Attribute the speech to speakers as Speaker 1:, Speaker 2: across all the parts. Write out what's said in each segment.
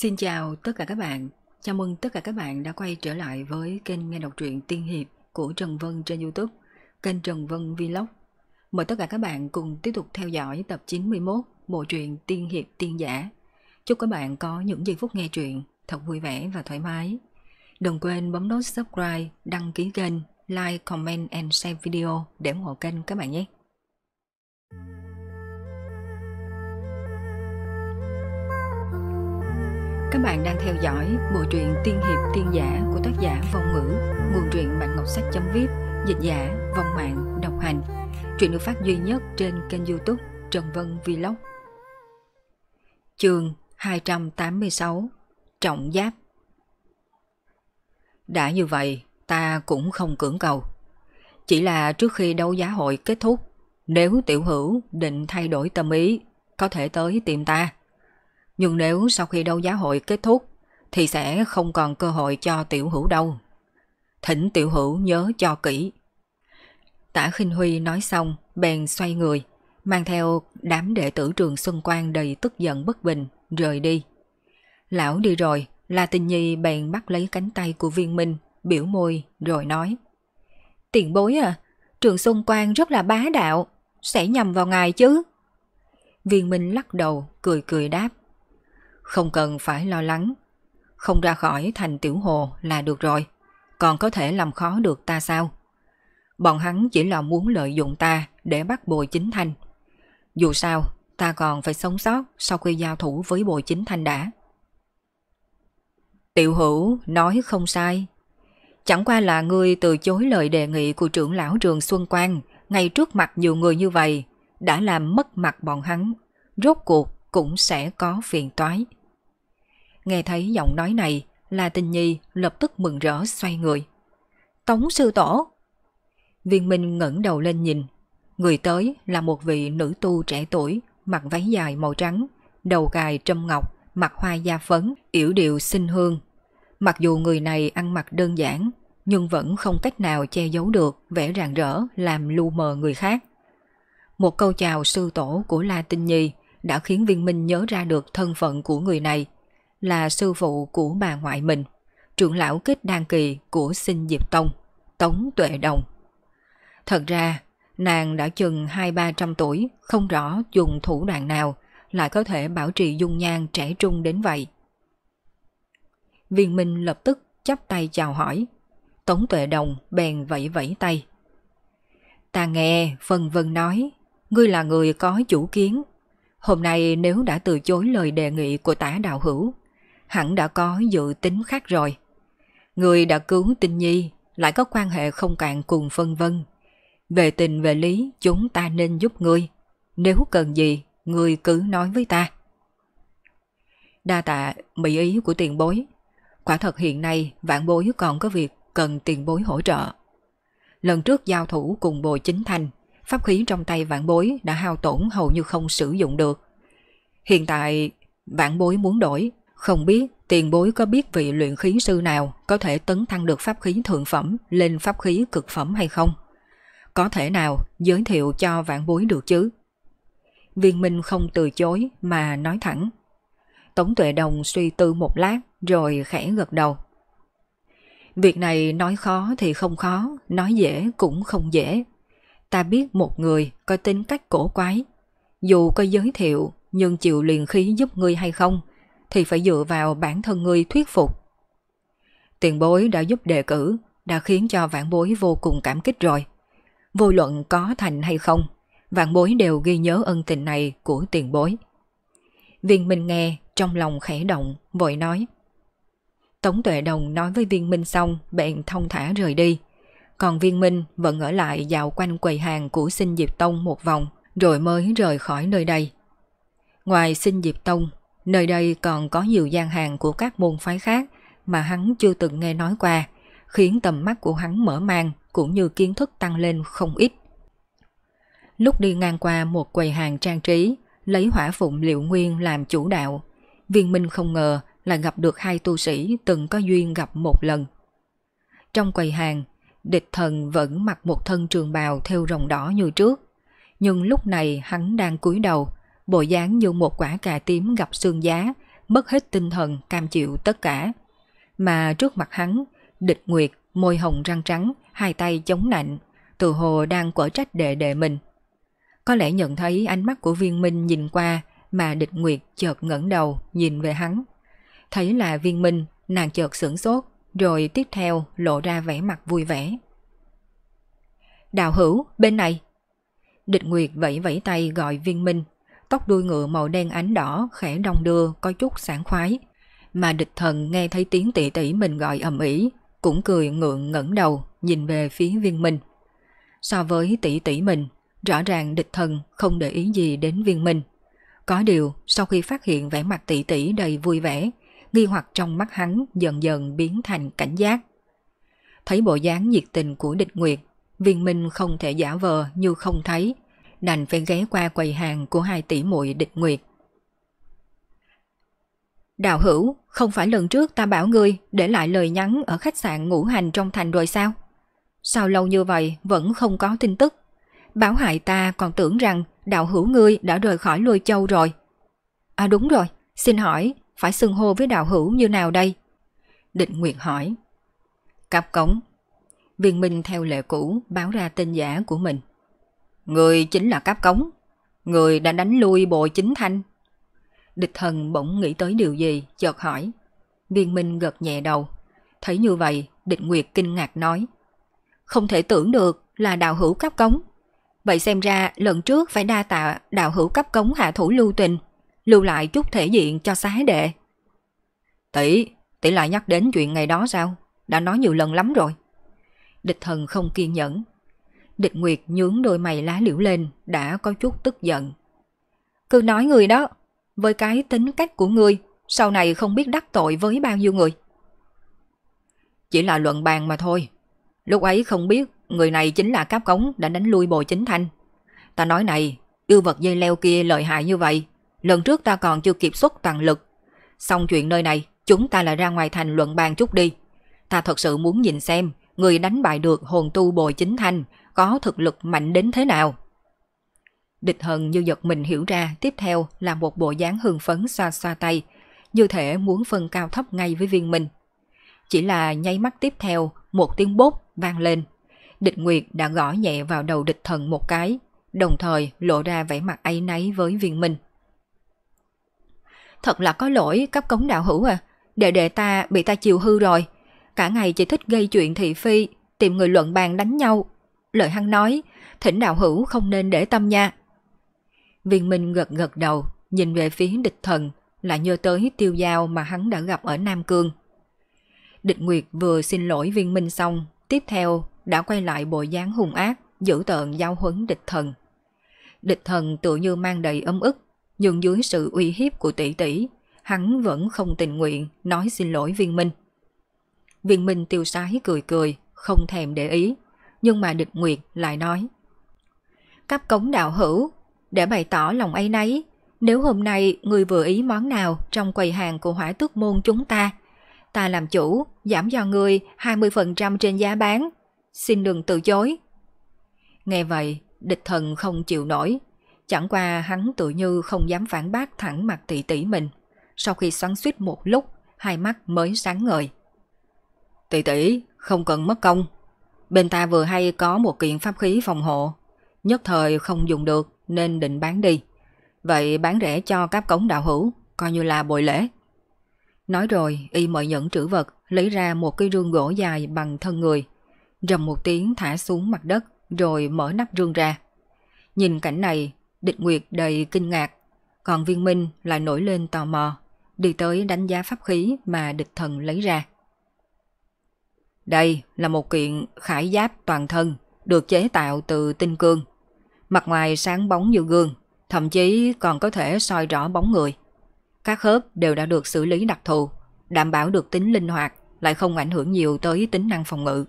Speaker 1: Xin chào tất cả các bạn. Chào mừng tất cả các bạn đã quay trở lại với kênh nghe đọc truyện tiên hiệp của Trần Vân trên YouTube, kênh Trần Vân Vlog. Mời tất cả các bạn cùng tiếp tục theo dõi tập 91 Bộ truyện Tiên hiệp tiên giả. Chúc các bạn có những giây phút nghe truyện thật vui vẻ và thoải mái. Đừng quên bấm nút subscribe, đăng ký kênh, like, comment and share video để ủng hộ kênh các bạn nhé. bạn đang theo dõi bộ truyện Tiên Hiệp Tiên Giả của tác giả Vong Ngữ, nguồn truyện Bạn Ngọc Sách chấm viết, dịch giả Vong Mạng, độc hành. Truyện được phát duy nhất trên kênh youtube Trần Vân Vlog. Chương 286 Trọng Giáp Đã như vậy, ta cũng không cưỡng cầu. Chỉ là trước khi đấu giá hội kết thúc, nếu tiểu hữu định thay đổi tâm ý, có thể tới tìm ta. Nhưng nếu sau khi đấu giá hội kết thúc thì sẽ không còn cơ hội cho tiểu hữu đâu. Thỉnh tiểu hữu nhớ cho kỹ. Tả khinh Huy nói xong, bèn xoay người, mang theo đám đệ tử trường Xuân Quang đầy tức giận bất bình, rời đi. Lão đi rồi, La tình Nhi bèn bắt lấy cánh tay của viên minh, biểu môi, rồi nói. Tiền bối à, trường Xuân Quang rất là bá đạo, sẽ nhầm vào ngài chứ. Viên minh lắc đầu, cười cười đáp. Không cần phải lo lắng. Không ra khỏi thành tiểu hồ là được rồi. Còn có thể làm khó được ta sao? Bọn hắn chỉ là muốn lợi dụng ta để bắt bồi chính thanh. Dù sao, ta còn phải sống sót sau khi giao thủ với bồi chính thanh đã. Tiểu hữu nói không sai. Chẳng qua là ngươi từ chối lời đề nghị của trưởng lão trường Xuân Quang ngay trước mặt nhiều người như vậy đã làm mất mặt bọn hắn. Rốt cuộc cũng sẽ có phiền toái. Nghe thấy giọng nói này là tình nhi lập tức mừng rỡ xoay người. Tống sư tổ! Viên Minh ngẩng đầu lên nhìn. Người tới là một vị nữ tu trẻ tuổi, mặc váy dài màu trắng, đầu cài trâm ngọc, mặt hoa da phấn, yểu điệu xinh hương. Mặc dù người này ăn mặc đơn giản, nhưng vẫn không cách nào che giấu được vẻ rạng rỡ làm lu mờ người khác. Một câu chào sư tổ của La Tinh Nhi đã khiến Viên Minh nhớ ra được thân phận của người này là sư phụ của bà ngoại mình, trưởng lão kết đan kỳ của sinh Diệp Tông, Tống Tuệ Đồng. Thật ra, nàng đã chừng hai ba trăm tuổi, không rõ dùng thủ đoạn nào lại có thể bảo trì dung nhan trẻ trung đến vậy. Viên Minh lập tức chắp tay chào hỏi. Tống Tuệ Đồng bèn vẫy vẫy tay. Ta nghe Phần Vân nói, ngươi là người có chủ kiến. Hôm nay nếu đã từ chối lời đề nghị của tả đạo hữu, hẳn đã có dự tính khác rồi. Người đã cứu Tinh Nhi lại có quan hệ không cạn cùng phân vân. Về tình về lý chúng ta nên giúp ngươi. Nếu cần gì, ngươi cứ nói với ta. Đa tạ mỹ ý của tiền bối. Quả thật hiện nay vạn bối còn có việc cần tiền bối hỗ trợ. Lần trước giao thủ cùng bồi chính thành, pháp khí trong tay vạn bối đã hao tổn hầu như không sử dụng được. Hiện tại vạn bối muốn đổi không biết tiền bối có biết vị luyện khí sư nào có thể tấn thăng được pháp khí thượng phẩm lên pháp khí cực phẩm hay không? Có thể nào giới thiệu cho vạn bối được chứ? Viên Minh không từ chối mà nói thẳng. Tống Tuệ Đồng suy tư một lát rồi khẽ gật đầu. Việc này nói khó thì không khó, nói dễ cũng không dễ. Ta biết một người có tính cách cổ quái. Dù có giới thiệu nhưng chịu luyện khí giúp ngươi hay không – thì phải dựa vào bản thân ngươi thuyết phục. Tiền bối đã giúp đề cử, đã khiến cho vạn bối vô cùng cảm kích rồi. Vô luận có thành hay không, vạn bối đều ghi nhớ ân tình này của tiền bối. Viên Minh nghe, trong lòng khẽ động, vội nói. Tống Tuệ Đồng nói với Viên Minh xong, bèn thông thả rời đi. Còn Viên Minh vẫn ở lại dạo quanh quầy hàng của Sinh Diệp Tông một vòng, rồi mới rời khỏi nơi đây. Ngoài Sinh Diệp Tông, Nơi đây còn có nhiều gian hàng của các môn phái khác mà hắn chưa từng nghe nói qua, khiến tầm mắt của hắn mở mang cũng như kiến thức tăng lên không ít. Lúc đi ngang qua một quầy hàng trang trí, lấy hỏa phụng liệu nguyên làm chủ đạo, viên minh không ngờ là gặp được hai tu sĩ từng có duyên gặp một lần. Trong quầy hàng, địch thần vẫn mặc một thân trường bào theo rồng đỏ như trước, nhưng lúc này hắn đang cúi đầu, bộ dáng như một quả cà tím gặp xương giá, mất hết tinh thần cam chịu tất cả. Mà trước mặt hắn, địch nguyệt, môi hồng răng trắng, hai tay chống nạnh, từ hồ đang quở trách đệ đệ mình. Có lẽ nhận thấy ánh mắt của viên minh nhìn qua mà địch nguyệt chợt ngẩng đầu nhìn về hắn. Thấy là viên minh, nàng chợt sửng sốt, rồi tiếp theo lộ ra vẻ mặt vui vẻ. Đào hữu, bên này! Địch Nguyệt vẫy vẫy tay gọi viên minh tóc đuôi ngựa màu đen ánh đỏ khẽ đong đưa có chút sảng khoái. Mà địch thần nghe thấy tiếng tỷ tỷ mình gọi ầm ĩ, cũng cười ngượng ngẩng đầu nhìn về phía viên minh. So với tỷ tỷ mình, rõ ràng địch thần không để ý gì đến viên minh. Có điều, sau khi phát hiện vẻ mặt tỷ tỷ đầy vui vẻ, nghi hoặc trong mắt hắn dần dần biến thành cảnh giác. Thấy bộ dáng nhiệt tình của địch nguyệt, viên minh không thể giả vờ như không thấy, đành phải ghé qua quầy hàng của hai tỷ muội địch nguyệt. Đạo hữu, không phải lần trước ta bảo ngươi để lại lời nhắn ở khách sạn ngũ hành trong thành rồi sao? Sao lâu như vậy vẫn không có tin tức? bảo hại ta còn tưởng rằng đạo hữu ngươi đã rời khỏi lôi châu rồi. À đúng rồi, xin hỏi, phải xưng hô với đạo hữu như nào đây? Định Nguyệt hỏi. Cặp cống. Viên Minh theo lệ cũ báo ra tên giả của mình. Người chính là cáp cống. Người đã đánh lui bộ chính thanh. Địch thần bỗng nghĩ tới điều gì, chợt hỏi. Viên Minh gật nhẹ đầu. Thấy như vậy, địch nguyệt kinh ngạc nói. Không thể tưởng được là đạo hữu cáp cống. Vậy xem ra lần trước phải đa tạ đạo hữu cấp cống hạ thủ lưu tình, lưu lại chút thể diện cho xá đệ. Tỷ, tỷ lại nhắc đến chuyện ngày đó sao? Đã nói nhiều lần lắm rồi. Địch thần không kiên nhẫn, Địch Nguyệt nhướng đôi mày lá liễu lên, đã có chút tức giận. Cứ nói người đó, với cái tính cách của người, sau này không biết đắc tội với bao nhiêu người. Chỉ là luận bàn mà thôi. Lúc ấy không biết người này chính là cáp cống đã đánh lui bồi chính thanh. Ta nói này, yêu vật dây leo kia lợi hại như vậy, lần trước ta còn chưa kịp xuất toàn lực. Xong chuyện nơi này, chúng ta lại ra ngoài thành luận bàn chút đi. Ta thật sự muốn nhìn xem, người đánh bại được hồn tu bồi chính thanh có thực lực mạnh đến thế nào. Địch hận như giật mình hiểu ra tiếp theo là một bộ dáng hưng phấn xoa xoa tay, như thể muốn phân cao thấp ngay với viên mình. Chỉ là nháy mắt tiếp theo, một tiếng bốt vang lên. Địch Nguyệt đã gõ nhẹ vào đầu địch thần một cái, đồng thời lộ ra vẻ mặt ấy náy với viên mình. Thật là có lỗi cấp cống đạo hữu à, đệ đệ ta bị ta chiều hư rồi. Cả ngày chỉ thích gây chuyện thị phi, tìm người luận bàn đánh nhau, Lời hắn nói, thỉnh đạo hữu không nên để tâm nha. Viên Minh gật gật đầu, nhìn về phía địch thần, là nhớ tới tiêu giao mà hắn đã gặp ở Nam Cương. Địch Nguyệt vừa xin lỗi viên minh xong, tiếp theo đã quay lại bộ dáng hung ác, giữ tợn giao huấn địch thần. Địch thần tự như mang đầy ấm ức, nhưng dưới sự uy hiếp của tỷ tỷ, hắn vẫn không tình nguyện nói xin lỗi viên minh. Viên minh tiêu sái cười cười, không thèm để ý nhưng mà địch nguyệt lại nói. Các cống đạo hữu, để bày tỏ lòng ấy nấy, nếu hôm nay người vừa ý món nào trong quầy hàng của hỏa tước môn chúng ta, ta làm chủ giảm cho người 20% trên giá bán, xin đừng từ chối. Nghe vậy, địch thần không chịu nổi, chẳng qua hắn tự như không dám phản bác thẳng mặt tỷ tỷ mình. Sau khi xoắn suýt một lúc, hai mắt mới sáng ngời. Tỷ tỷ, không cần mất công, Bên ta vừa hay có một kiện pháp khí phòng hộ, nhất thời không dùng được nên định bán đi. Vậy bán rẻ cho các cống đạo hữu, coi như là bồi lễ. Nói rồi, y mời nhẫn trữ vật, lấy ra một cái rương gỗ dài bằng thân người. Rầm một tiếng thả xuống mặt đất, rồi mở nắp rương ra. Nhìn cảnh này, địch nguyệt đầy kinh ngạc. Còn viên minh lại nổi lên tò mò, đi tới đánh giá pháp khí mà địch thần lấy ra. Đây là một kiện khải giáp toàn thân được chế tạo từ tinh cương. Mặt ngoài sáng bóng như gương, thậm chí còn có thể soi rõ bóng người. Các khớp đều đã được xử lý đặc thù, đảm bảo được tính linh hoạt, lại không ảnh hưởng nhiều tới tính năng phòng ngự.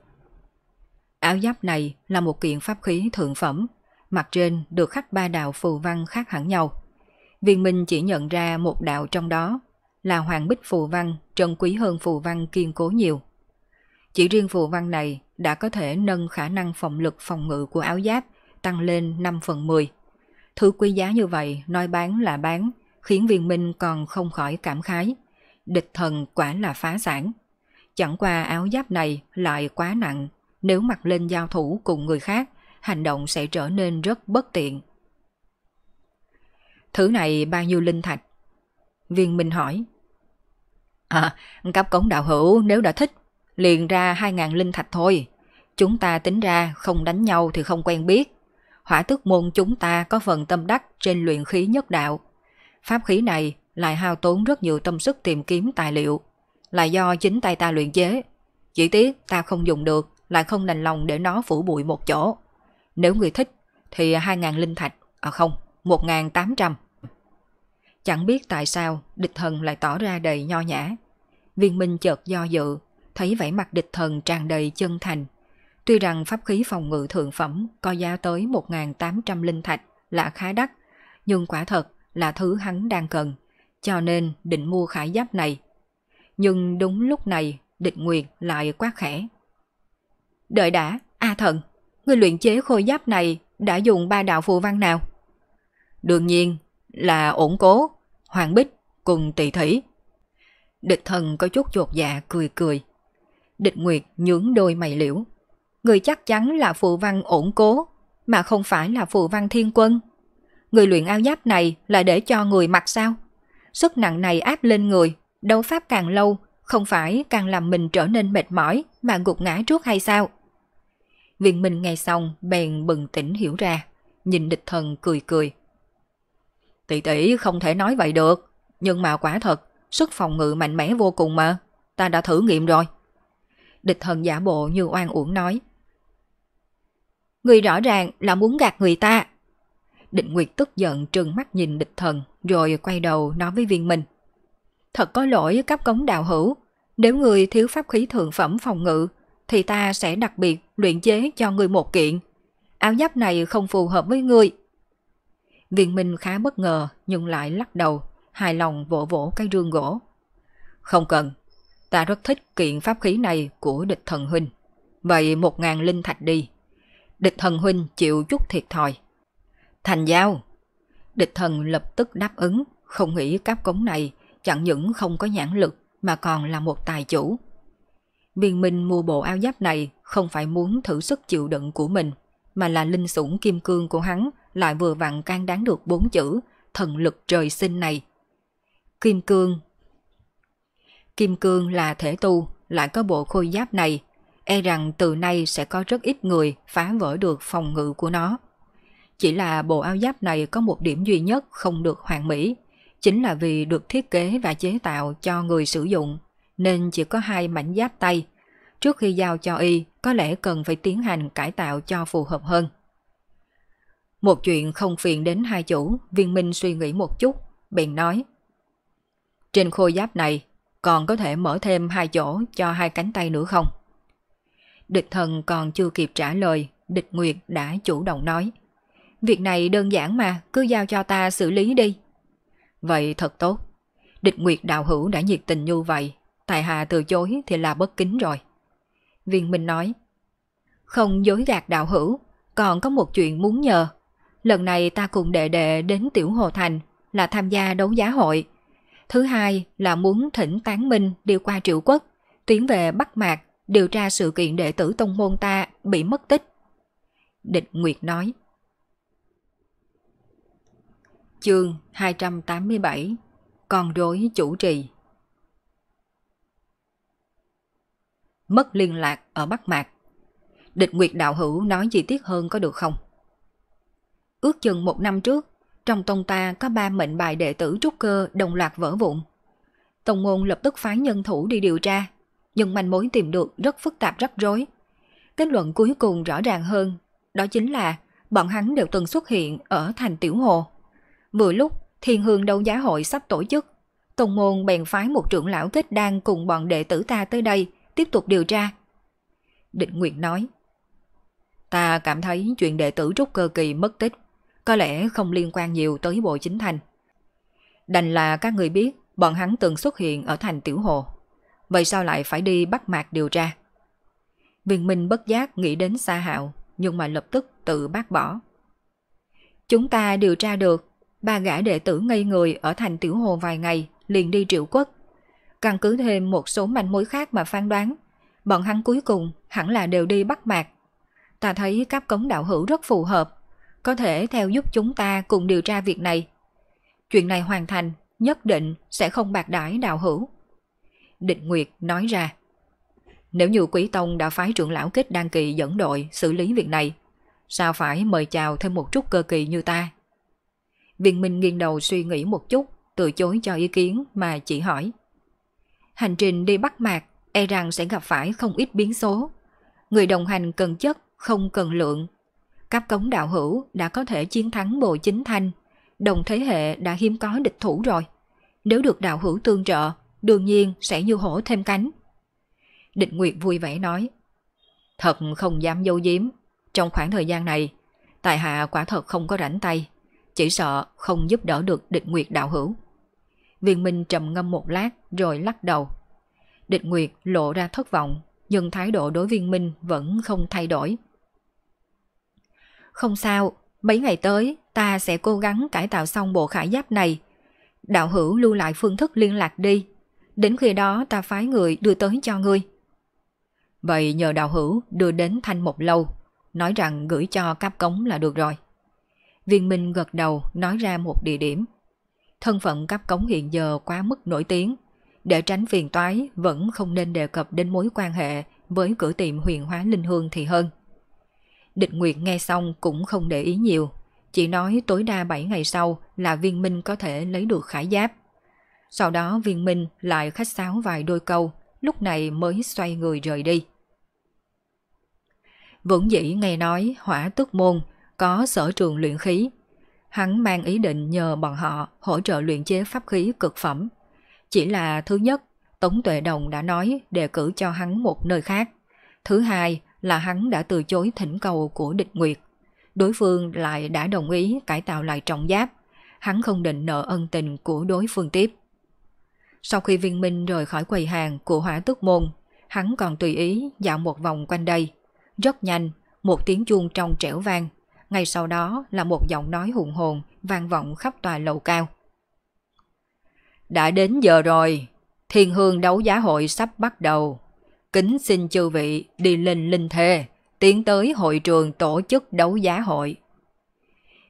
Speaker 1: Áo giáp này là một kiện pháp khí thượng phẩm, mặt trên được khắc ba đạo phù văn khác hẳn nhau. Viên Minh chỉ nhận ra một đạo trong đó là Hoàng Bích Phù Văn trân quý hơn Phù Văn kiên cố nhiều. Chỉ riêng phù văn này đã có thể nâng khả năng phòng lực phòng ngự của áo giáp tăng lên 5 phần 10. Thứ quý giá như vậy nói bán là bán, khiến viên minh còn không khỏi cảm khái. Địch thần quả là phá sản. Chẳng qua áo giáp này lại quá nặng, nếu mặc lên giao thủ cùng người khác, hành động sẽ trở nên rất bất tiện. Thứ này bao nhiêu linh thạch? Viên Minh hỏi. À, cấp cống đạo hữu nếu đã thích liền ra 2.000 linh thạch thôi. Chúng ta tính ra không đánh nhau thì không quen biết. Hỏa tước môn chúng ta có phần tâm đắc trên luyện khí nhất đạo. Pháp khí này lại hao tốn rất nhiều tâm sức tìm kiếm tài liệu. Là do chính tay ta luyện chế. Chỉ tiếc ta không dùng được, lại không đành lòng để nó phủ bụi một chỗ. Nếu người thích thì 2.000 linh thạch, à không, 1.800. Chẳng biết tại sao địch thần lại tỏ ra đầy nho nhã. Viên minh chợt do dự, thấy vẻ mặt địch thần tràn đầy chân thành. Tuy rằng pháp khí phòng ngự thượng phẩm có giá tới 1.800 linh thạch là khá đắt, nhưng quả thật là thứ hắn đang cần, cho nên định mua khải giáp này. Nhưng đúng lúc này, địch nguyệt lại quát khẽ. Đợi đã, A thần, người luyện chế khôi giáp này đã dùng ba đạo phù văn nào? Đương nhiên là ổn cố, hoàng bích cùng tỷ thủy. Địch thần có chút chuột dạ cười cười. Địch Nguyệt nhướng đôi mày liễu. Người chắc chắn là phụ văn ổn cố, mà không phải là phụ văn thiên quân. Người luyện áo giáp này là để cho người mặc sao? Sức nặng này áp lên người, đấu pháp càng lâu, không phải càng làm mình trở nên mệt mỏi mà gục ngã trước hay sao? Viện Minh nghe xong bèn bừng tỉnh hiểu ra, nhìn địch thần cười cười. Tỷ tỷ không thể nói vậy được, nhưng mà quả thật, sức phòng ngự mạnh mẽ vô cùng mà, ta đã thử nghiệm rồi địch thần giả bộ như oan uổng nói. Người rõ ràng là muốn gạt người ta. Định Nguyệt tức giận trừng mắt nhìn địch thần rồi quay đầu nói với viên minh. Thật có lỗi cấp cống đạo hữu, nếu người thiếu pháp khí thượng phẩm phòng ngự thì ta sẽ đặc biệt luyện chế cho người một kiện. Áo giáp này không phù hợp với người. Viên minh khá bất ngờ nhưng lại lắc đầu, hài lòng vỗ vỗ cái rương gỗ. Không cần, Ta rất thích kiện pháp khí này của địch thần huynh. Vậy một ngàn linh thạch đi. Địch thần huynh chịu chút thiệt thòi. Thành giao. Địch thần lập tức đáp ứng, không nghĩ cáp cống này chẳng những không có nhãn lực mà còn là một tài chủ. Viên Minh mua bộ áo giáp này không phải muốn thử sức chịu đựng của mình, mà là linh sủng kim cương của hắn lại vừa vặn can đáng được bốn chữ thần lực trời sinh này. Kim cương Kim Cương là thể tu, lại có bộ khôi giáp này, e rằng từ nay sẽ có rất ít người phá vỡ được phòng ngự của nó. Chỉ là bộ áo giáp này có một điểm duy nhất không được hoàn mỹ, chính là vì được thiết kế và chế tạo cho người sử dụng, nên chỉ có hai mảnh giáp tay. Trước khi giao cho y, có lẽ cần phải tiến hành cải tạo cho phù hợp hơn. Một chuyện không phiền đến hai chủ, viên minh suy nghĩ một chút, bèn nói. Trên khôi giáp này còn có thể mở thêm hai chỗ cho hai cánh tay nữa không? Địch thần còn chưa kịp trả lời, địch nguyệt đã chủ động nói. Việc này đơn giản mà, cứ giao cho ta xử lý đi. Vậy thật tốt. Địch nguyệt đạo hữu đã nhiệt tình như vậy, tài hà từ chối thì là bất kính rồi. Viên Minh nói, không dối gạt đạo hữu, còn có một chuyện muốn nhờ. Lần này ta cùng đệ đệ đến Tiểu Hồ Thành là tham gia đấu giá hội, Thứ hai là muốn thỉnh tán minh đi qua triệu quốc, tiến về Bắc Mạc, điều tra sự kiện đệ tử tông môn ta bị mất tích. Địch Nguyệt nói. Chương 287 Con rối chủ trì Mất liên lạc ở Bắc Mạc Địch Nguyệt Đạo Hữu nói chi tiết hơn có được không? Ước chừng một năm trước, trong tông ta có ba mệnh bài đệ tử trúc cơ đồng loạt vỡ vụn. Tông môn lập tức phái nhân thủ đi điều tra, nhưng manh mối tìm được rất phức tạp rắc rối. Kết luận cuối cùng rõ ràng hơn, đó chính là bọn hắn đều từng xuất hiện ở thành Tiểu Hồ. Vừa lúc Thiên Hương Đấu Giá Hội sắp tổ chức, Tông môn bèn phái một trưởng lão kết đan cùng bọn đệ tử ta tới đây tiếp tục điều tra. Định Nguyệt nói, ta cảm thấy chuyện đệ tử trúc cơ kỳ mất tích có lẽ không liên quan nhiều tới bộ chính thành. Đành là các người biết bọn hắn từng xuất hiện ở thành Tiểu Hồ. Vậy sao lại phải đi bắt mạc điều tra? Viên Minh bất giác nghĩ đến xa hạo, nhưng mà lập tức tự bác bỏ. Chúng ta điều tra được, ba gã đệ tử ngây người ở thành Tiểu Hồ vài ngày liền đi triệu quốc. Căn cứ thêm một số manh mối khác mà phán đoán, bọn hắn cuối cùng hẳn là đều đi bắt mạc. Ta thấy các cống đạo hữu rất phù hợp, có thể theo giúp chúng ta cùng điều tra việc này. Chuyện này hoàn thành, nhất định sẽ không bạc đãi đạo hữu. Định Nguyệt nói ra. Nếu như Quý Tông đã phái trưởng lão kết đăng kỳ dẫn đội xử lý việc này, sao phải mời chào thêm một chút cơ kỳ như ta? Viên Minh nghiêng đầu suy nghĩ một chút, từ chối cho ý kiến mà chỉ hỏi. Hành trình đi bắt Mạc e rằng sẽ gặp phải không ít biến số. Người đồng hành cần chất, không cần lượng, cáp cống đạo hữu đã có thể chiến thắng bộ chính thanh, đồng thế hệ đã hiếm có địch thủ rồi. Nếu được đạo hữu tương trợ, đương nhiên sẽ như hổ thêm cánh. Định Nguyệt vui vẻ nói, thật không dám dâu diếm, trong khoảng thời gian này, tại hạ quả thật không có rảnh tay, chỉ sợ không giúp đỡ được Định Nguyệt đạo hữu. Viên Minh trầm ngâm một lát rồi lắc đầu. Định Nguyệt lộ ra thất vọng, nhưng thái độ đối viên Minh vẫn không thay đổi. Không sao, mấy ngày tới ta sẽ cố gắng cải tạo xong bộ khải giáp này. Đạo hữu lưu lại phương thức liên lạc đi. Đến khi đó ta phái người đưa tới cho ngươi. Vậy nhờ đạo hữu đưa đến thanh một lâu, nói rằng gửi cho cáp cống là được rồi. Viên Minh gật đầu nói ra một địa điểm. Thân phận cáp cống hiện giờ quá mức nổi tiếng. Để tránh phiền toái vẫn không nên đề cập đến mối quan hệ với cửa tiệm huyền hóa linh hương thì hơn. Địch Nguyệt nghe xong cũng không để ý nhiều, chỉ nói tối đa 7 ngày sau là viên minh có thể lấy được khải giáp. Sau đó viên minh lại khách sáo vài đôi câu, lúc này mới xoay người rời đi. Vững dĩ nghe nói hỏa tức môn có sở trường luyện khí. Hắn mang ý định nhờ bọn họ hỗ trợ luyện chế pháp khí cực phẩm. Chỉ là thứ nhất, Tống Tuệ Đồng đã nói đề cử cho hắn một nơi khác. Thứ hai, là hắn đã từ chối thỉnh cầu của địch nguyệt. Đối phương lại đã đồng ý cải tạo lại trọng giáp. Hắn không định nợ ân tình của đối phương tiếp. Sau khi viên minh rời khỏi quầy hàng của hỏa tước môn, hắn còn tùy ý dạo một vòng quanh đây. Rất nhanh, một tiếng chuông trong trẻo vang. Ngay sau đó là một giọng nói hùng hồn vang vọng khắp tòa lầu cao. Đã đến giờ rồi, thiên hương đấu giá hội sắp bắt đầu kính xin chư vị đi lên linh thề, tiến tới hội trường tổ chức đấu giá hội.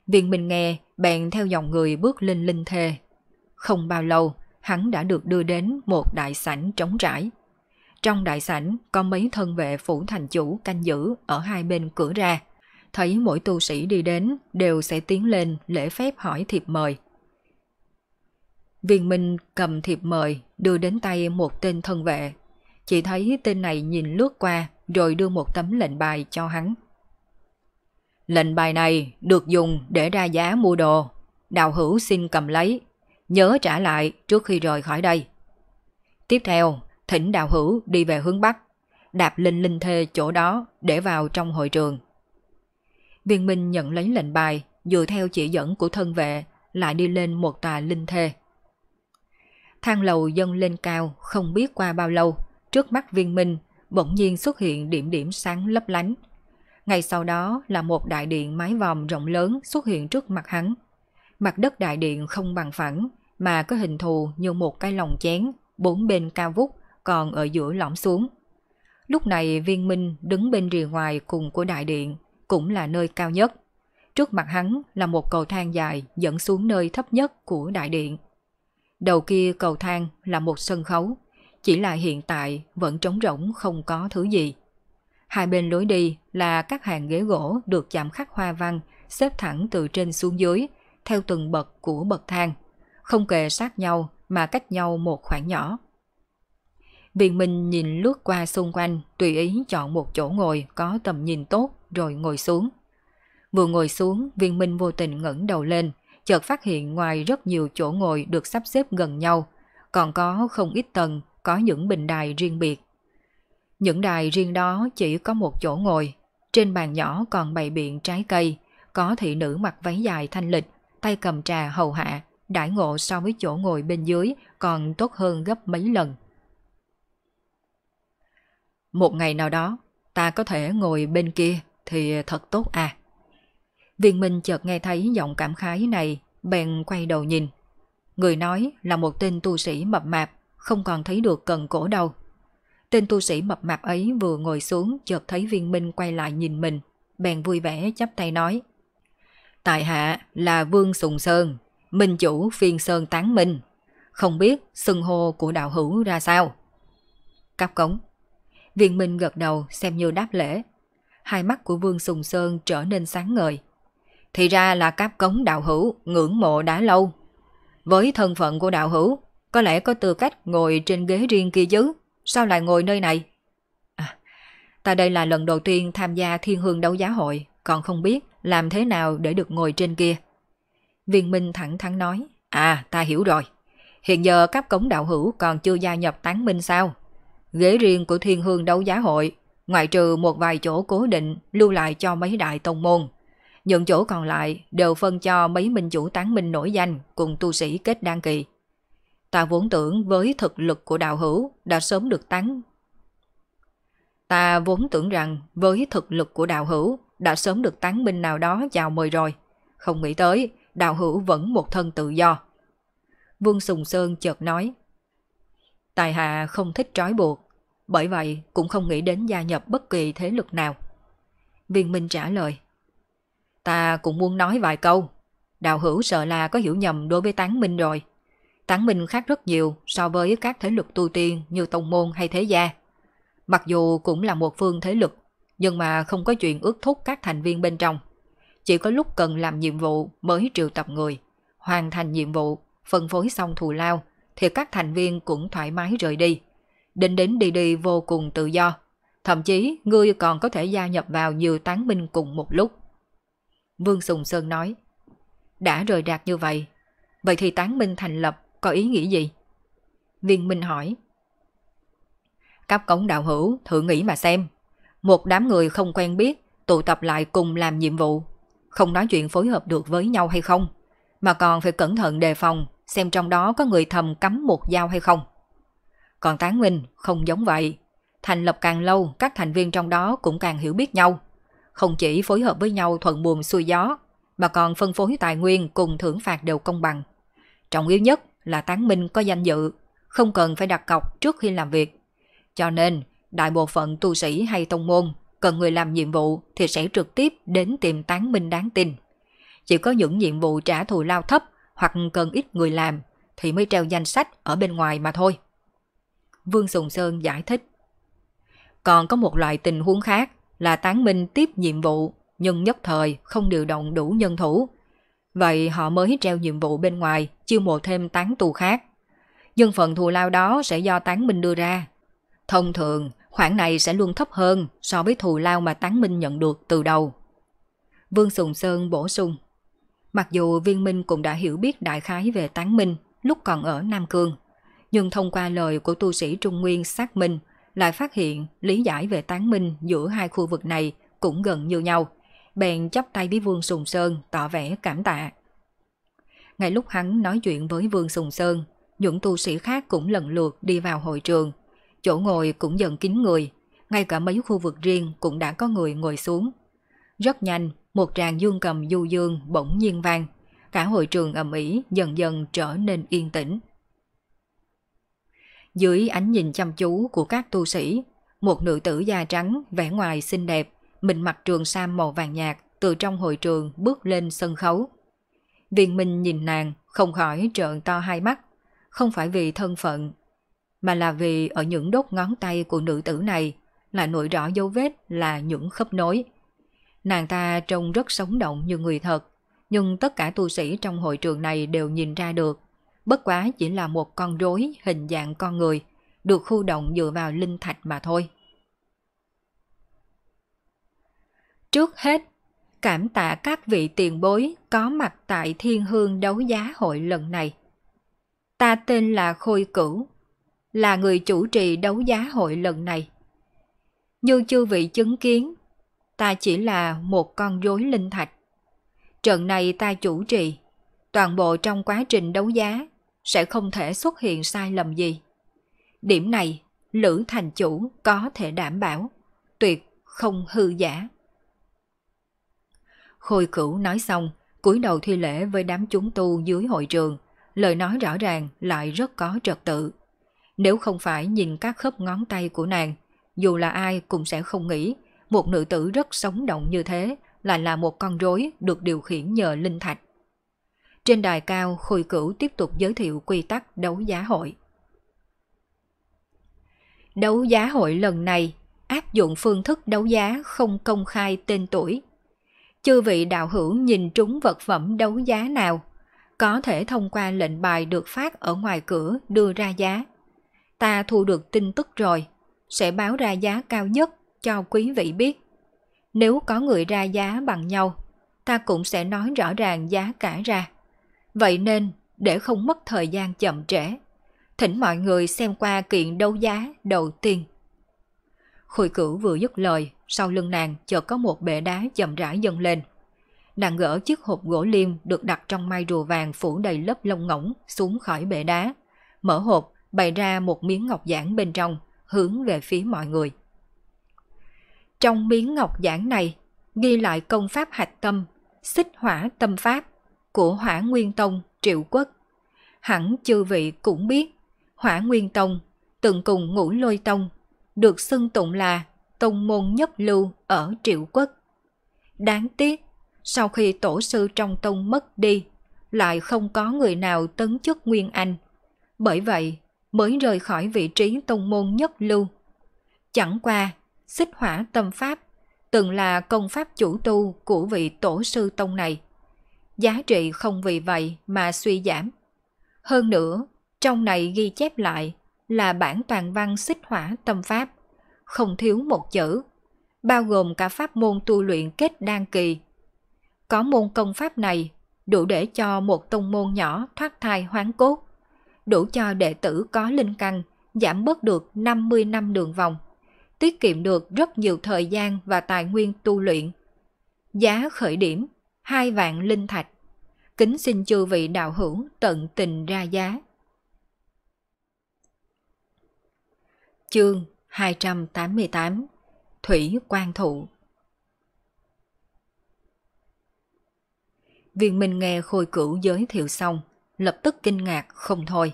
Speaker 1: Viên Minh nghe, bèn theo dòng người bước lên linh thề. Không bao lâu, hắn đã được đưa đến một đại sảnh trống trải. Trong đại sảnh có mấy thân vệ phủ thành chủ canh giữ ở hai bên cửa ra. Thấy mỗi tu sĩ đi đến đều sẽ tiến lên lễ phép hỏi thiệp mời. Viên Minh cầm thiệp mời đưa đến tay một tên thân vệ chỉ thấy tên này nhìn lướt qua rồi đưa một tấm lệnh bài cho hắn. Lệnh bài này được dùng để ra giá mua đồ. Đào hữu xin cầm lấy. Nhớ trả lại trước khi rời khỏi đây. Tiếp theo, thỉnh đào hữu đi về hướng Bắc. Đạp linh linh thê chỗ đó để vào trong hội trường. Viên Minh nhận lấy lệnh bài dựa theo chỉ dẫn của thân vệ lại đi lên một tòa linh thê. Thang lầu dâng lên cao không biết qua bao lâu Trước mắt viên minh, bỗng nhiên xuất hiện điểm điểm sáng lấp lánh. Ngay sau đó là một đại điện mái vòm rộng lớn xuất hiện trước mặt hắn. Mặt đất đại điện không bằng phẳng, mà có hình thù như một cái lòng chén, bốn bên cao vút, còn ở giữa lõm xuống. Lúc này viên minh đứng bên rìa ngoài cùng của đại điện, cũng là nơi cao nhất. Trước mặt hắn là một cầu thang dài dẫn xuống nơi thấp nhất của đại điện. Đầu kia cầu thang là một sân khấu. Chỉ là hiện tại vẫn trống rỗng không có thứ gì. Hai bên lối đi là các hàng ghế gỗ được chạm khắc hoa văn, xếp thẳng từ trên xuống dưới, theo từng bậc của bậc thang. Không kề sát nhau mà cách nhau một khoảng nhỏ. Viện Minh nhìn lướt qua xung quanh, tùy ý chọn một chỗ ngồi có tầm nhìn tốt rồi ngồi xuống. Vừa ngồi xuống, Viên Minh vô tình ngẩng đầu lên, chợt phát hiện ngoài rất nhiều chỗ ngồi được sắp xếp gần nhau, còn có không ít tầng có những bình đài riêng biệt. Những đài riêng đó chỉ có một chỗ ngồi, trên bàn nhỏ còn bày biện trái cây, có thị nữ mặc váy dài thanh lịch, tay cầm trà hầu hạ, đãi ngộ so với chỗ ngồi bên dưới còn tốt hơn gấp mấy lần. Một ngày nào đó, ta có thể ngồi bên kia thì thật tốt à. Viên Minh chợt nghe thấy giọng cảm khái này, bèn quay đầu nhìn. Người nói là một tên tu sĩ mập mạp, không còn thấy được cần cổ đâu. Tên tu sĩ mập mạp ấy vừa ngồi xuống chợt thấy viên minh quay lại nhìn mình, bèn vui vẻ chắp tay nói. Tại hạ là Vương Sùng Sơn, minh chủ phiên Sơn Tán Minh. Không biết xưng hô của đạo hữu ra sao? Cáp cống. Viên minh gật đầu xem như đáp lễ. Hai mắt của Vương Sùng Sơn trở nên sáng ngời. Thì ra là cáp cống đạo hữu, ngưỡng mộ đã lâu. Với thân phận của đạo hữu, có lẽ có tư cách ngồi trên ghế riêng kia chứ Sao lại ngồi nơi này à, Ta đây là lần đầu tiên tham gia thiên hương đấu giá hội Còn không biết làm thế nào để được ngồi trên kia Viên Minh thẳng thắn nói À ta hiểu rồi Hiện giờ các cống đạo hữu còn chưa gia nhập tán minh sao Ghế riêng của thiên hương đấu giá hội Ngoại trừ một vài chỗ cố định lưu lại cho mấy đại tông môn Những chỗ còn lại đều phân cho mấy minh chủ tán minh nổi danh cùng tu sĩ kết đăng kỳ Ta vốn tưởng với thực lực của đạo hữu đã sớm được tán. Ta vốn tưởng rằng với thực lực của đạo hữu đã sớm được tán binh nào đó chào mời rồi. Không nghĩ tới, đạo hữu vẫn một thân tự do. Vương Sùng Sơn chợt nói. Tài hạ không thích trói buộc, bởi vậy cũng không nghĩ đến gia nhập bất kỳ thế lực nào. Viên Minh trả lời. Ta cũng muốn nói vài câu. Đạo hữu sợ là có hiểu nhầm đối với tán minh rồi tán minh khác rất nhiều so với các thế lực tu tiên như tông môn hay thế gia. Mặc dù cũng là một phương thế lực, nhưng mà không có chuyện ước thúc các thành viên bên trong. Chỉ có lúc cần làm nhiệm vụ mới triệu tập người, hoàn thành nhiệm vụ, phân phối xong thù lao, thì các thành viên cũng thoải mái rời đi. Đến đến đi đi vô cùng tự do. Thậm chí, ngươi còn có thể gia nhập vào nhiều tán minh cùng một lúc. Vương Sùng Sơn nói, đã rời đạt như vậy, vậy thì tán minh thành lập có ý nghĩ gì? Viên Minh hỏi. Các cống đạo hữu thử nghĩ mà xem. Một đám người không quen biết tụ tập lại cùng làm nhiệm vụ. Không nói chuyện phối hợp được với nhau hay không. Mà còn phải cẩn thận đề phòng xem trong đó có người thầm cắm một dao hay không. Còn Tán Minh không giống vậy. Thành lập càng lâu các thành viên trong đó cũng càng hiểu biết nhau. Không chỉ phối hợp với nhau thuận buồm xuôi gió mà còn phân phối tài nguyên cùng thưởng phạt đều công bằng. Trọng yếu nhất là tán minh có danh dự, không cần phải đặt cọc trước khi làm việc. Cho nên, đại bộ phận tu sĩ hay tông môn cần người làm nhiệm vụ thì sẽ trực tiếp đến tìm tán minh đáng tin. Chỉ có những nhiệm vụ trả thù lao thấp hoặc cần ít người làm thì mới treo danh sách ở bên ngoài mà thôi. Vương Sùng Sơn giải thích. Còn có một loại tình huống khác là tán minh tiếp nhiệm vụ nhưng nhất thời không điều động đủ nhân thủ Vậy họ mới treo nhiệm vụ bên ngoài, chiêu mộ thêm tán tù khác. Dân phần thù lao đó sẽ do tán minh đưa ra. Thông thường, khoản này sẽ luôn thấp hơn so với thù lao mà tán minh nhận được từ đầu. Vương Sùng Sơn bổ sung. Mặc dù viên minh cũng đã hiểu biết đại khái về tán minh lúc còn ở Nam Cương, nhưng thông qua lời của tu sĩ Trung Nguyên xác minh lại phát hiện lý giải về tán minh giữa hai khu vực này cũng gần như nhau bèn chắp tay với Vương Sùng Sơn tỏ vẻ cảm tạ. Ngay lúc hắn nói chuyện với Vương Sùng Sơn, những tu sĩ khác cũng lần lượt đi vào hội trường. Chỗ ngồi cũng dần kín người, ngay cả mấy khu vực riêng cũng đã có người ngồi xuống. Rất nhanh, một tràng dương cầm du dương bỗng nhiên vang, cả hội trường ầm ĩ dần dần trở nên yên tĩnh. Dưới ánh nhìn chăm chú của các tu sĩ, một nữ tử da trắng vẻ ngoài xinh đẹp mình mặc trường sam màu vàng nhạt từ trong hội trường bước lên sân khấu. Viên Minh nhìn nàng không khỏi trợn to hai mắt, không phải vì thân phận, mà là vì ở những đốt ngón tay của nữ tử này là nổi rõ dấu vết là những khớp nối. Nàng ta trông rất sống động như người thật, nhưng tất cả tu sĩ trong hội trường này đều nhìn ra được. Bất quá chỉ là một con rối hình dạng con người, được khu động dựa vào linh thạch mà thôi. Trước hết, cảm tạ các vị tiền bối có mặt tại Thiên Hương đấu giá hội lần này. Ta tên là Khôi Cửu, là người chủ trì đấu giá hội lần này. Như chư vị chứng kiến, ta chỉ là một con rối linh thạch. Trận này ta chủ trì, toàn bộ trong quá trình đấu giá sẽ không thể xuất hiện sai lầm gì. Điểm này, Lữ Thành Chủ có thể đảm bảo, tuyệt không hư giả. Khôi cửu nói xong, cúi đầu thi lễ với đám chúng tu dưới hội trường, lời nói rõ ràng lại rất có trật tự. Nếu không phải nhìn các khớp ngón tay của nàng, dù là ai cũng sẽ không nghĩ một nữ tử rất sống động như thế lại là một con rối được điều khiển nhờ linh thạch. Trên đài cao, Khôi Cửu tiếp tục giới thiệu quy tắc đấu giá hội. Đấu giá hội lần này áp dụng phương thức đấu giá không công khai tên tuổi, chư vị đạo hữu nhìn trúng vật phẩm đấu giá nào, có thể thông qua lệnh bài được phát ở ngoài cửa đưa ra giá. Ta thu được tin tức rồi, sẽ báo ra giá cao nhất cho quý vị biết. Nếu có người ra giá bằng nhau, ta cũng sẽ nói rõ ràng giá cả ra. Vậy nên, để không mất thời gian chậm trễ, thỉnh mọi người xem qua kiện đấu giá đầu tiên. Khôi cửu vừa dứt lời, sau lưng nàng chợt có một bể đá chậm rãi dâng lên. Nàng gỡ chiếc hộp gỗ liêm được đặt trong mai rùa vàng phủ đầy lớp lông ngỗng xuống khỏi bể đá. Mở hộp, bày ra một miếng ngọc giản bên trong, hướng về phía mọi người. Trong miếng ngọc giản này, ghi lại công pháp hạch tâm, xích hỏa tâm pháp của hỏa nguyên tông triệu quốc. Hẳn chư vị cũng biết, hỏa nguyên tông từng cùng ngũ lôi tông, được xưng tụng là tông môn nhất lưu ở triệu quốc. Đáng tiếc, sau khi tổ sư trong tông mất đi, lại không có người nào tấn chức Nguyên Anh. Bởi vậy, mới rời khỏi vị trí tông môn nhất lưu. Chẳng qua, xích hỏa tâm pháp từng là công pháp chủ tu của vị tổ sư tông này. Giá trị không vì vậy mà suy giảm. Hơn nữa, trong này ghi chép lại là bản toàn văn xích hỏa tâm pháp không thiếu một chữ, bao gồm cả pháp môn tu luyện kết đan kỳ. Có môn công pháp này đủ để cho một tông môn nhỏ thoát thai hoán cốt, đủ cho đệ tử có linh căn giảm bớt được 50 năm đường vòng, tiết kiệm được rất nhiều thời gian và tài nguyên tu luyện. Giá khởi điểm 2 vạn linh thạch. Kính xin chư vị đạo hữu tận tình ra giá. Chương 288 Thủy Quang Thụ Viên Minh nghe Khôi Cửu giới thiệu xong, lập tức kinh ngạc không thôi.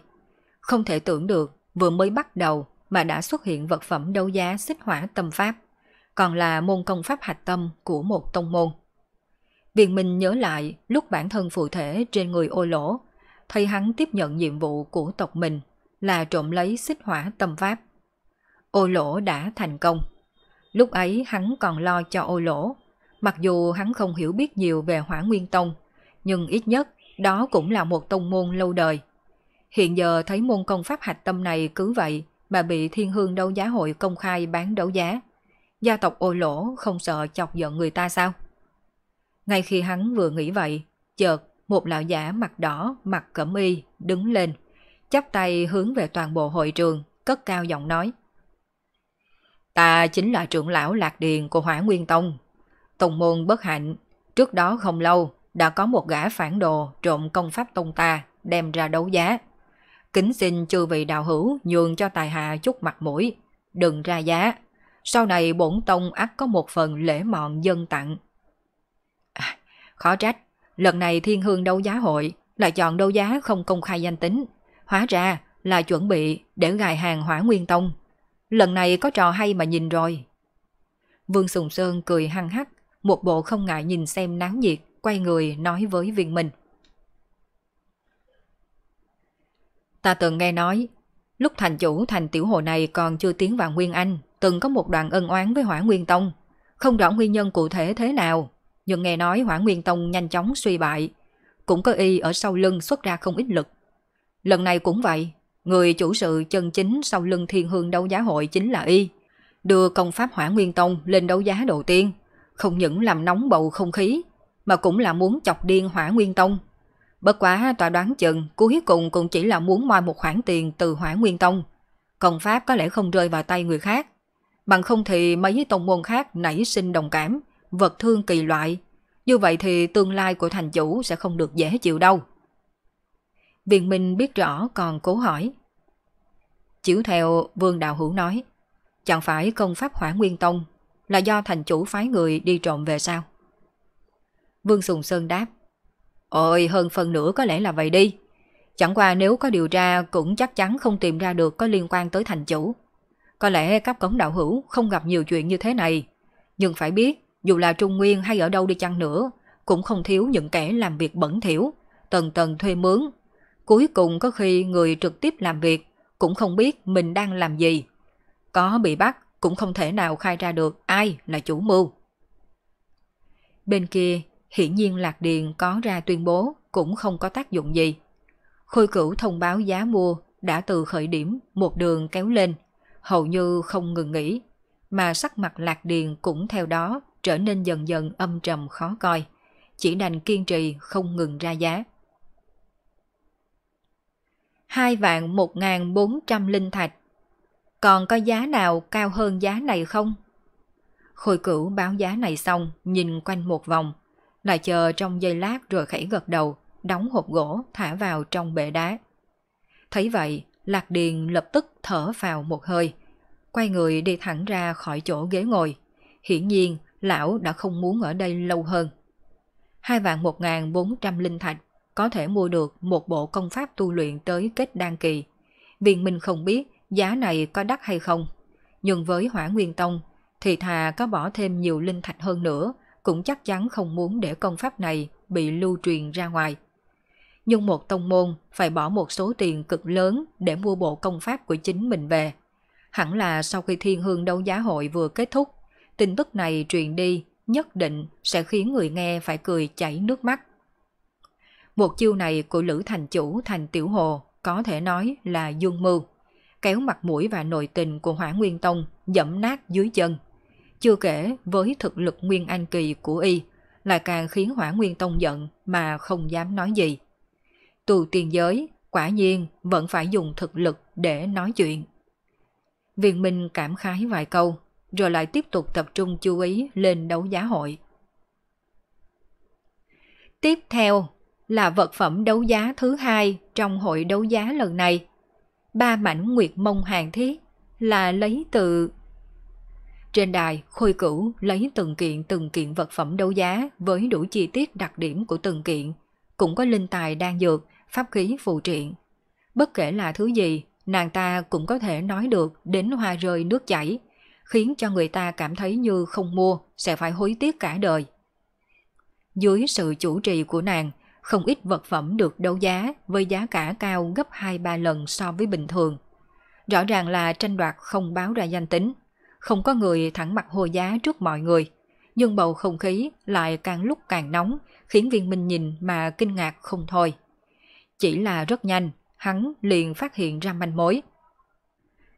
Speaker 1: Không thể tưởng được vừa mới bắt đầu mà đã xuất hiện vật phẩm đấu giá xích hỏa tâm pháp, còn là môn công pháp hạch tâm của một tông môn. Viên Minh nhớ lại lúc bản thân phụ thể trên người ô lỗ, thấy hắn tiếp nhận nhiệm vụ của tộc mình là trộm lấy xích hỏa tâm pháp Ô lỗ đã thành công. Lúc ấy hắn còn lo cho ô lỗ. Mặc dù hắn không hiểu biết nhiều về hỏa nguyên tông, nhưng ít nhất đó cũng là một tông môn lâu đời. Hiện giờ thấy môn công pháp hạch tâm này cứ vậy mà bị thiên hương đấu giá hội công khai bán đấu giá. Gia tộc ô lỗ không sợ chọc giận người ta sao? Ngay khi hắn vừa nghĩ vậy, chợt một lão giả mặt đỏ, mặt cẩm y, đứng lên, chắp tay hướng về toàn bộ hội trường, cất cao giọng nói. Ta chính là trưởng lão Lạc Điền của Hỏa Nguyên Tông. Tông môn bất hạnh, trước đó không lâu đã có một gã phản đồ trộm công pháp tông ta đem ra đấu giá. Kính xin chư vị đạo hữu nhường cho tài hạ chút mặt mũi, đừng ra giá. Sau này bổn tông ắt có một phần lễ mọn dân tặng. À, khó trách, lần này thiên hương đấu giá hội là chọn đấu giá không công khai danh tính. Hóa ra là chuẩn bị để gài hàng hỏa nguyên tông lần này có trò hay mà nhìn rồi. Vương Sùng Sơn cười hăng hắc, một bộ không ngại nhìn xem náo nhiệt, quay người nói với viên mình Ta từng nghe nói, lúc thành chủ thành tiểu hồ này còn chưa tiến vào Nguyên Anh, từng có một đoạn ân oán với Hỏa Nguyên Tông. Không rõ nguyên nhân cụ thể thế nào, nhưng nghe nói Hỏa Nguyên Tông nhanh chóng suy bại, cũng có y ở sau lưng xuất ra không ít lực. Lần này cũng vậy, Người chủ sự chân chính sau lưng thiên hương đấu giá hội chính là y. Đưa công pháp hỏa nguyên tông lên đấu giá đầu tiên. Không những làm nóng bầu không khí, mà cũng là muốn chọc điên hỏa nguyên tông. Bất quá tòa đoán chừng cuối cùng cũng chỉ là muốn moi một khoản tiền từ hỏa nguyên tông. Công pháp có lẽ không rơi vào tay người khác. Bằng không thì mấy tông môn khác nảy sinh đồng cảm, vật thương kỳ loại. Như vậy thì tương lai của thành chủ sẽ không được dễ chịu đâu. Viện Minh biết rõ còn cố hỏi. Chiếu theo Vương Đạo Hữu nói, chẳng phải công pháp hỏa nguyên tông là do thành chủ phái người đi trộm về sao? Vương Sùng Sơn đáp, Ôi hơn phần nửa có lẽ là vậy đi. Chẳng qua nếu có điều tra cũng chắc chắn không tìm ra được có liên quan tới thành chủ. Có lẽ các cống đạo hữu không gặp nhiều chuyện như thế này. Nhưng phải biết, dù là Trung Nguyên hay ở đâu đi chăng nữa, cũng không thiếu những kẻ làm việc bẩn thỉu, tần tần thuê mướn, Cuối cùng có khi người trực tiếp làm việc cũng không biết mình đang làm gì. Có bị bắt cũng không thể nào khai ra được ai là chủ mưu. Bên kia, hiển nhiên Lạc Điền có ra tuyên bố cũng không có tác dụng gì. Khôi cửu thông báo giá mua đã từ khởi điểm một đường kéo lên, hầu như không ngừng nghỉ, mà sắc mặt Lạc Điền cũng theo đó trở nên dần dần âm trầm khó coi, chỉ đành kiên trì không ngừng ra giá. 2 vạn 1.400 linh thạch. Còn có giá nào cao hơn giá này không? Khôi cửu báo giá này xong, nhìn quanh một vòng, lại chờ trong giây lát rồi khẩy gật đầu, đóng hộp gỗ thả vào trong bể đá. Thấy vậy, Lạc Điền lập tức thở vào một hơi, quay người đi thẳng ra khỏi chỗ ghế ngồi. Hiển nhiên, lão đã không muốn ở đây lâu hơn. Hai vạn một ngàn bốn trăm linh thạch có thể mua được một bộ công pháp tu luyện tới kết đan kỳ. Viện Minh không biết giá này có đắt hay không. Nhưng với Hỏa Nguyên Tông thì thà có bỏ thêm nhiều linh thạch hơn nữa cũng chắc chắn không muốn để công pháp này bị lưu truyền ra ngoài. Nhưng một tông môn phải bỏ một số tiền cực lớn để mua bộ công pháp của chính mình về. Hẳn là sau khi thiên hương đấu giá hội vừa kết thúc, tin tức này truyền đi nhất định sẽ khiến người nghe phải cười chảy nước mắt. Một chiêu này của Lữ Thành Chủ Thành Tiểu Hồ có thể nói là dương mưu, kéo mặt mũi và nội tình của Hỏa Nguyên Tông dẫm nát dưới chân. Chưa kể với thực lực Nguyên Anh Kỳ của y là càng khiến Hỏa Nguyên Tông giận mà không dám nói gì. Tù tiền giới, quả nhiên vẫn phải dùng thực lực để nói chuyện. Viên Minh cảm khái vài câu, rồi lại tiếp tục tập trung chú ý lên đấu giá hội. Tiếp theo là vật phẩm đấu giá thứ hai trong hội đấu giá lần này. Ba mảnh nguyệt mông hàng thiết là lấy từ... Trên đài, Khôi Cửu lấy từng kiện từng kiện vật phẩm đấu giá với đủ chi tiết đặc điểm của từng kiện, cũng có linh tài đang dược, pháp khí phụ triện. Bất kể là thứ gì, nàng ta cũng có thể nói được đến hoa rơi nước chảy, khiến cho người ta cảm thấy như không mua sẽ phải hối tiếc cả đời. Dưới sự chủ trì của nàng, không ít vật phẩm được đấu giá với giá cả cao gấp 2-3 lần so với bình thường. Rõ ràng là tranh đoạt không báo ra danh tính, không có người thẳng mặt hô giá trước mọi người, nhưng bầu không khí lại càng lúc càng nóng, khiến viên minh nhìn mà kinh ngạc không thôi. Chỉ là rất nhanh, hắn liền phát hiện ra manh mối.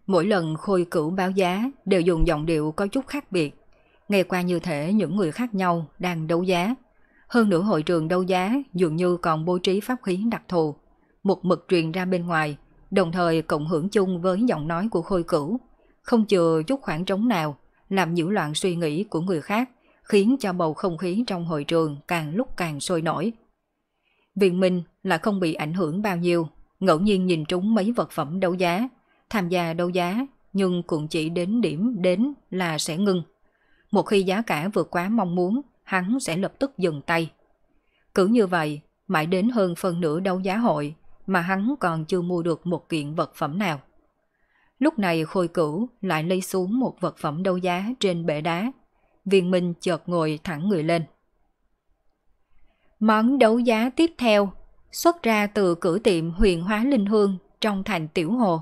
Speaker 1: Mỗi lần khôi cửu báo giá đều dùng giọng điệu có chút khác biệt, nghe qua như thể những người khác nhau đang đấu giá. Hơn nữa hội trường đấu giá dường như còn bố trí pháp khí đặc thù, một mực truyền ra bên ngoài, đồng thời cộng hưởng chung với giọng nói của khôi cửu. Không chừa chút khoảng trống nào, làm nhiễu loạn suy nghĩ của người khác, khiến cho bầu không khí trong hội trường càng lúc càng sôi nổi. Viện Minh là không bị ảnh hưởng bao nhiêu, ngẫu nhiên nhìn trúng mấy vật phẩm đấu giá, tham gia đấu giá nhưng cũng chỉ đến điểm đến là sẽ ngưng. Một khi giá cả vượt quá mong muốn hắn sẽ lập tức dừng tay. Cứ như vậy, mãi đến hơn phần nửa đấu giá hội mà hắn còn chưa mua được một kiện vật phẩm nào. Lúc này Khôi Cửu lại lấy xuống một vật phẩm đấu giá trên bể đá. Viên Minh chợt ngồi thẳng người lên. Món đấu giá tiếp theo xuất ra từ cửa tiệm huyền hóa linh hương trong thành Tiểu Hồ.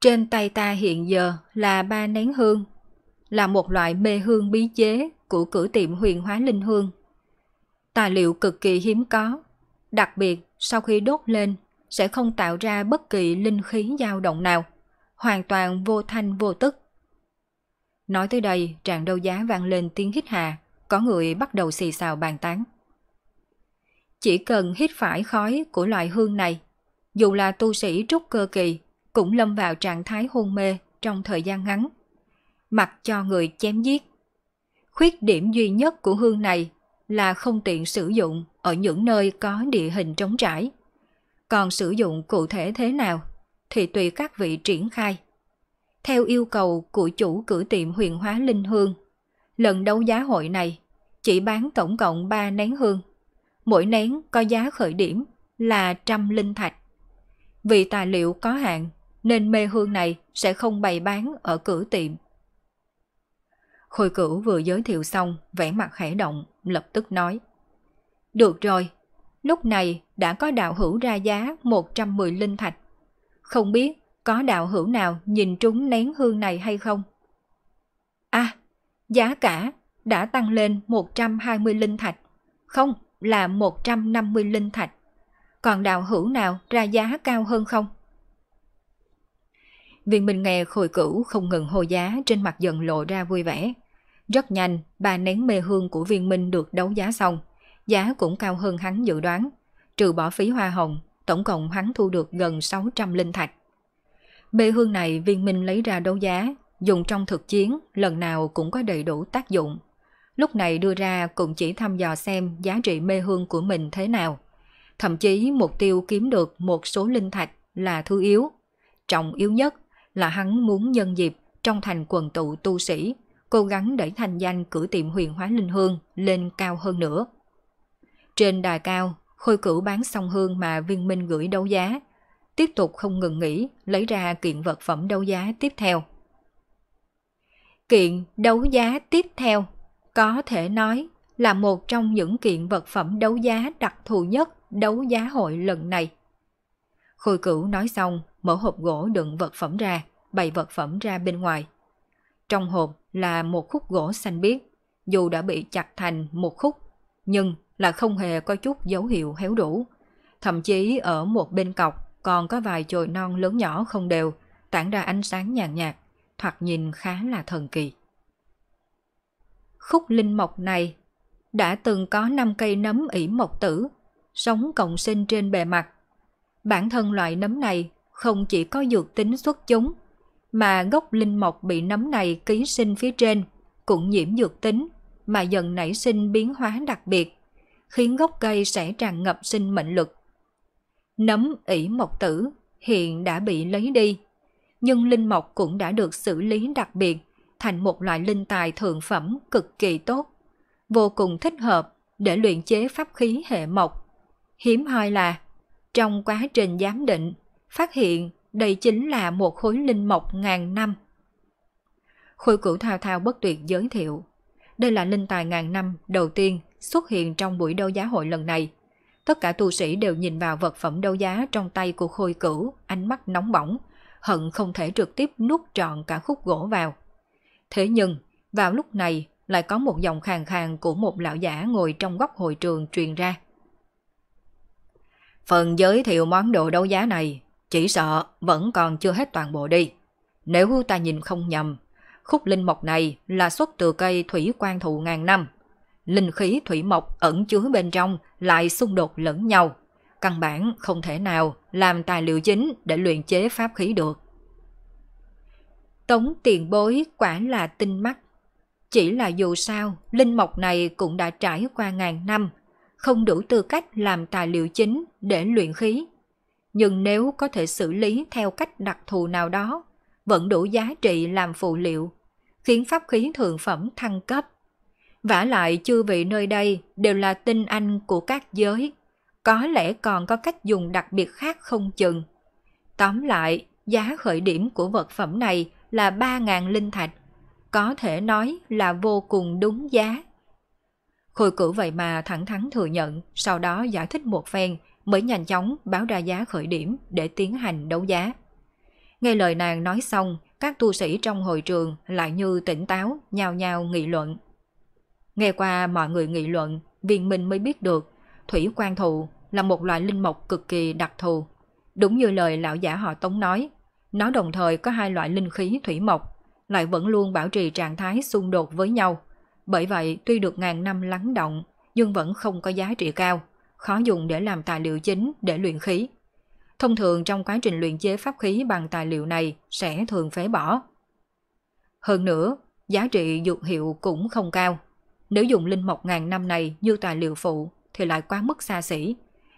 Speaker 1: Trên tay ta hiện giờ là ba nén hương, là một loại mê hương bí chế của cửa tiệm huyền hóa linh hương. Tài liệu cực kỳ hiếm có, đặc biệt sau khi đốt lên sẽ không tạo ra bất kỳ linh khí dao động nào, hoàn toàn vô thanh vô tức. Nói tới đây, tràng đấu giá vang lên tiếng hít hà, có người bắt đầu xì xào bàn tán. Chỉ cần hít phải khói của loại hương này, dù là tu sĩ trúc cơ kỳ, cũng lâm vào trạng thái hôn mê trong thời gian ngắn, mặc cho người chém giết. Khuyết điểm duy nhất của hương này là không tiện sử dụng ở những nơi có địa hình trống trải. Còn sử dụng cụ thể thế nào thì tùy các vị triển khai. Theo yêu cầu của chủ cửa tiệm huyền hóa linh hương, lần đấu giá hội này chỉ bán tổng cộng 3 nén hương. Mỗi nén có giá khởi điểm là trăm linh thạch. Vì tài liệu có hạn nên mê hương này sẽ không bày bán ở cửa tiệm Khôi cửu vừa giới thiệu xong, vẻ mặt khẽ động, lập tức nói. Được rồi, lúc này đã có đạo hữu ra giá 110 linh thạch. Không biết có đạo hữu nào nhìn trúng nén hương này hay không? À, giá cả đã tăng lên 120 linh thạch. Không, là 150 linh thạch. Còn đạo hữu nào ra giá cao hơn không? Viên Minh nghe khôi cửu không ngừng hô giá trên mặt dần lộ ra vui vẻ. Rất nhanh, bà nén mê hương của viên minh được đấu giá xong. Giá cũng cao hơn hắn dự đoán. Trừ bỏ phí hoa hồng, tổng cộng hắn thu được gần 600 linh thạch. Mê hương này viên minh lấy ra đấu giá, dùng trong thực chiến lần nào cũng có đầy đủ tác dụng. Lúc này đưa ra cũng chỉ thăm dò xem giá trị mê hương của mình thế nào. Thậm chí mục tiêu kiếm được một số linh thạch là thứ yếu. Trọng yếu nhất là hắn muốn nhân dịp trong thành quần tụ tu sĩ cố gắng đẩy thành danh cửa tiệm huyền hóa linh hương lên cao hơn nữa. Trên đài cao, khôi cửu bán xong hương mà viên minh gửi đấu giá, tiếp tục không ngừng nghỉ lấy ra kiện vật phẩm đấu giá tiếp theo. Kiện đấu giá tiếp theo có thể nói là một trong những kiện vật phẩm đấu giá đặc thù nhất đấu giá hội lần này. Khôi cửu nói xong, mở hộp gỗ đựng vật phẩm ra, bày vật phẩm ra bên ngoài. Trong hộp là một khúc gỗ xanh biếc, dù đã bị chặt thành một khúc, nhưng là không hề có chút dấu hiệu héo đủ. Thậm chí ở một bên cọc còn có vài chồi non lớn nhỏ không đều, tản ra ánh sáng nhàn nhạt, thoạt nhìn khá là thần kỳ. Khúc linh mộc này đã từng có 5 cây nấm ỉ mộc tử, sống cộng sinh trên bề mặt. Bản thân loại nấm này không chỉ có dược tính xuất chúng, mà gốc linh mộc bị nấm này ký sinh phía trên cũng nhiễm dược tính mà dần nảy sinh biến hóa đặc biệt, khiến gốc cây sẽ tràn ngập sinh mệnh lực. Nấm ỷ mộc tử hiện đã bị lấy đi, nhưng linh mộc cũng đã được xử lý đặc biệt thành một loại linh tài thượng phẩm cực kỳ tốt, vô cùng thích hợp để luyện chế pháp khí hệ mộc. Hiếm hoi là trong quá trình giám định, phát hiện đây chính là một khối linh mộc ngàn năm. Khôi cửu thao thao bất tuyệt giới thiệu. Đây là linh tài ngàn năm đầu tiên xuất hiện trong buổi đấu giá hội lần này. Tất cả tu sĩ đều nhìn vào vật phẩm đấu giá trong tay của khôi cửu, ánh mắt nóng bỏng, hận không thể trực tiếp nuốt trọn cả khúc gỗ vào. Thế nhưng, vào lúc này lại có một dòng khàn khàn của một lão giả ngồi trong góc hội trường truyền ra. Phần giới thiệu món đồ đấu giá này chỉ sợ vẫn còn chưa hết toàn bộ đi. Nếu ta nhìn không nhầm, khúc linh mộc này là xuất từ cây thủy quan thụ ngàn năm. Linh khí thủy mộc ẩn chứa bên trong lại xung đột lẫn nhau. Căn bản không thể nào làm tài liệu chính để luyện chế pháp khí được. Tống tiền bối quả là tinh mắt. Chỉ là dù sao, linh mộc này cũng đã trải qua ngàn năm, không đủ tư cách làm tài liệu chính để luyện khí nhưng nếu có thể xử lý theo cách đặc thù nào đó, vẫn đủ giá trị làm phụ liệu, khiến pháp khí thượng phẩm thăng cấp. Vả lại chư vị nơi đây đều là tinh anh của các giới, có lẽ còn có cách dùng đặc biệt khác không chừng. Tóm lại, giá khởi điểm của vật phẩm này là 3.000 linh thạch, có thể nói là vô cùng đúng giá. Khôi cử vậy mà thẳng thắn thừa nhận, sau đó giải thích một phen mới nhanh chóng báo ra giá khởi điểm để tiến hành đấu giá. Nghe lời nàng nói xong, các tu sĩ trong hội trường lại như tỉnh táo, nhao nhao nghị luận. Nghe qua mọi người nghị luận, viên minh mới biết được, thủy quan thụ là một loại linh mộc cực kỳ đặc thù. Đúng như lời lão giả họ Tống nói, nó đồng thời có hai loại linh khí thủy mộc, lại vẫn luôn bảo trì trạng thái xung đột với nhau. Bởi vậy, tuy được ngàn năm lắng động, nhưng vẫn không có giá trị cao khó dùng để làm tài liệu chính để luyện khí. Thông thường trong quá trình luyện chế pháp khí bằng tài liệu này sẽ thường phế bỏ. Hơn nữa, giá trị dược hiệu cũng không cao. Nếu dùng linh mộc ngàn năm này như tài liệu phụ thì lại quá mức xa xỉ.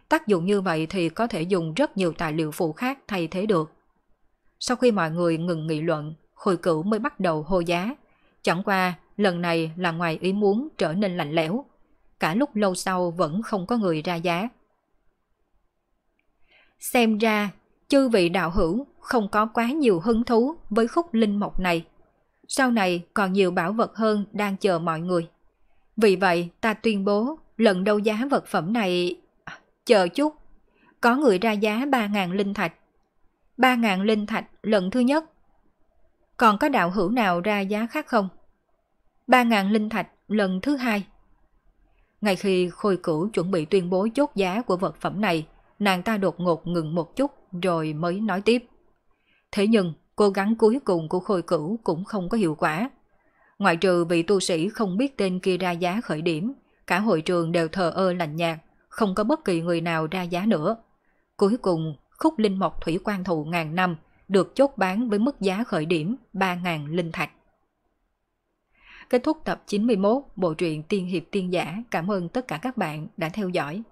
Speaker 1: Tác dụng như vậy thì có thể dùng rất nhiều tài liệu phụ khác thay thế được. Sau khi mọi người ngừng nghị luận, khôi cửu mới bắt đầu hô giá. Chẳng qua, lần này là ngoài ý muốn trở nên lạnh lẽo, cả lúc lâu sau vẫn không có người ra giá. Xem ra, chư vị đạo hữu không có quá nhiều hứng thú với khúc linh mộc này. Sau này còn nhiều bảo vật hơn đang chờ mọi người. Vì vậy, ta tuyên bố lần đấu giá vật phẩm này... À, chờ chút, có người ra giá 3.000 linh thạch. 3.000 linh thạch lần thứ nhất. Còn có đạo hữu nào ra giá khác không? 3.000 linh thạch lần thứ hai. Ngay khi Khôi Cửu chuẩn bị tuyên bố chốt giá của vật phẩm này, nàng ta đột ngột ngừng một chút rồi mới nói tiếp. Thế nhưng, cố gắng cuối cùng của Khôi Cửu cũng không có hiệu quả. Ngoại trừ vị tu sĩ không biết tên kia ra giá khởi điểm, cả hội trường đều thờ ơ lạnh nhạt, không có bất kỳ người nào ra giá nữa. Cuối cùng, khúc linh mộc thủy quan thụ ngàn năm được chốt bán với mức giá khởi điểm 3.000 linh thạch. Kết thúc tập 91 Bộ truyện Tiên Hiệp Tiên Giả. Cảm ơn tất cả các bạn đã theo dõi.